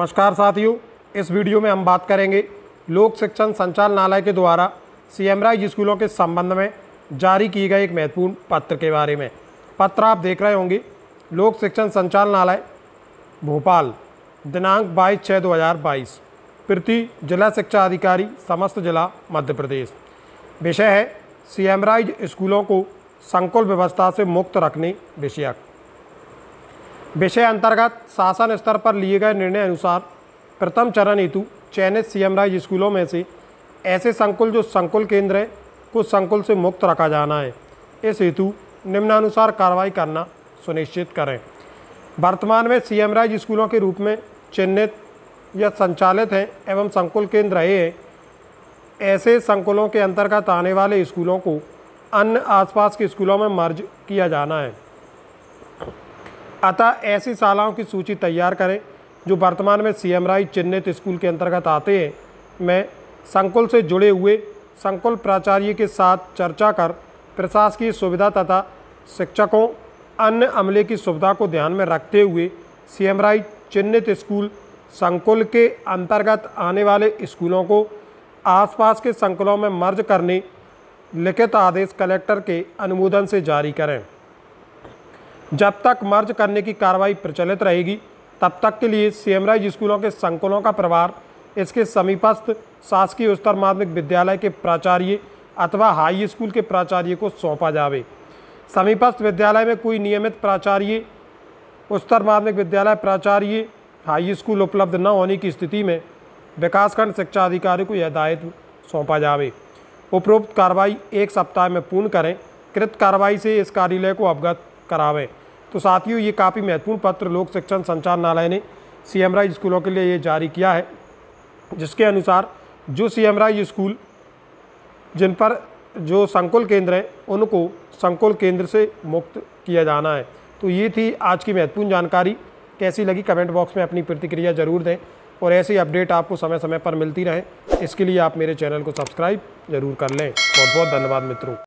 नमस्कार साथियों इस वीडियो में हम बात करेंगे लोक शिक्षण संचालनालय के द्वारा सीएमराइज स्कूलों के संबंध में जारी किए गए एक महत्वपूर्ण पत्र के बारे में पत्र आप देख रहे होंगे लोक शिक्षण संचालनालय भोपाल दिनांक बाईस छः दो हज़ार बाईस प्रति जिला शिक्षा अधिकारी समस्त जिला मध्य प्रदेश विषय है सीएमराइज स्कूलों को संकुल व्यवस्था से मुक्त रखने विषयक विषय अंतर्गत शासन स्तर पर लिए गए निर्णय अनुसार प्रथम चरण हेतु चयनित सीएम राइज स्कूलों में से ऐसे संकुल जो संकुल केंद्र है को संकुल से मुक्त रखा जाना है इस हेतु निम्नानुसार कार्रवाई करना सुनिश्चित करें वर्तमान में सीएम राइज स्कूलों के रूप में चिन्हित या संचालित हैं एवं संकुल केंद्र रहे हैं ऐसे संकुलों के अंतर्गत आने वाले स्कूलों को अन्य आसपास के स्कूलों में मर्ज किया जाना है अतः ऐसी शालाओं की सूची तैयार करें जो वर्तमान में सी चिन्हित स्कूल के अंतर्गत आते हैं मैं संकुल से जुड़े हुए संकुल प्राचार्य के साथ चर्चा कर प्रशासकीय सुविधा तथा शिक्षकों अन्य अमले की सुविधा को ध्यान में रखते हुए सी चिन्हित स्कूल संकुल के अंतर्गत आने वाले स्कूलों को आसपास के संकुलों में मर्ज करने लिखित आदेश कलेक्टर के अनुमोदन से जारी करें जब तक मर्ज करने की कार्रवाई प्रचलित रहेगी तब तक के लिए सीएमराइज स्कूलों के संकुलों का प्रभार इसके समीपस्थ शासकीय उच्चतर माध्यमिक विद्यालय के प्राचार्य अथवा हाई स्कूल के प्राचार्य को सौंपा जावे समीपस्थ विद्यालय में कोई नियमित प्राचार्य उच्चतर माध्यमिक विद्यालय प्राचार्य हाई स्कूल उपलब्ध न होने की स्थिति में विकासखंड शिक्षा अधिकारी को यह दायित्व सौंपा जावे उपरोक्त कार्रवाई एक सप्ताह में पूर्ण करें कृत कार्रवाई से इस कार्यालय को अवगत करावें तो साथियों ये काफ़ी महत्वपूर्ण पत्र लोक शिक्षण संचालनालय ने सी एम स्कूलों के लिए ये जारी किया है जिसके अनुसार जो सी एम स्कूल जिन पर जो संकुल केंद्र हैं उनको संकुल केंद्र से मुक्त किया जाना है तो ये थी आज की महत्वपूर्ण जानकारी कैसी लगी कमेंट बॉक्स में अपनी प्रतिक्रिया ज़रूर दें और ही अपडेट आपको समय समय पर मिलती रहे इसके लिए आप मेरे चैनल को सब्सक्राइब ज़रूर कर लें बहुत बहुत धन्यवाद मित्रों